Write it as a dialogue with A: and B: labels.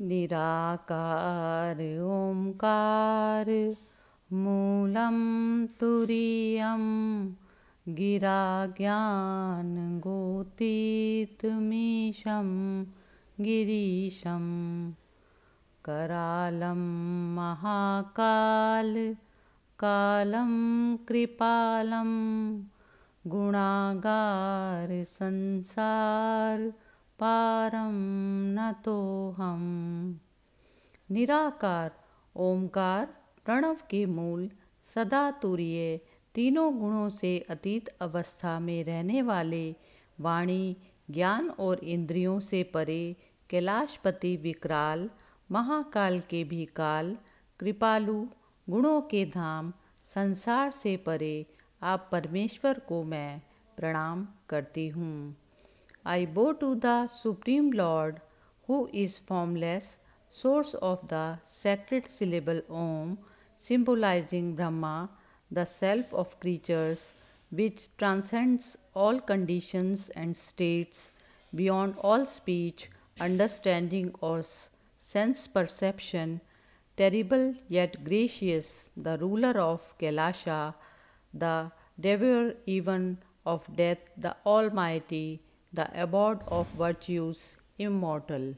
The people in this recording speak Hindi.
A: निराकार ओंकार मूलम मूलं तुरीयं गिराज्ञानगोतीतमीशं गिरीशं करालं महाकाल कालं कृपालं गुणागार संसार पारम न तो हम निराकार ओमकार प्रणव के मूल सदा तूर्य तीनों गुणों से अतीत अवस्था में रहने वाले वाणी ज्ञान और इंद्रियों से परे कैलाशपति विकराल महाकाल के भी काल कृपालु गुणों के धाम संसार से परे आप परमेश्वर को मैं प्रणाम करती हूँ I bow to the Supreme Lord, who is formless, source of the sacred syllable Om, symbolizing Brahma, the self of creatures, which transcends all conditions and states, beyond all speech, understanding, or sense perception, terrible yet gracious, the ruler of Kailasha, the devourer even of death, the Almighty, the abode of virtues immortal.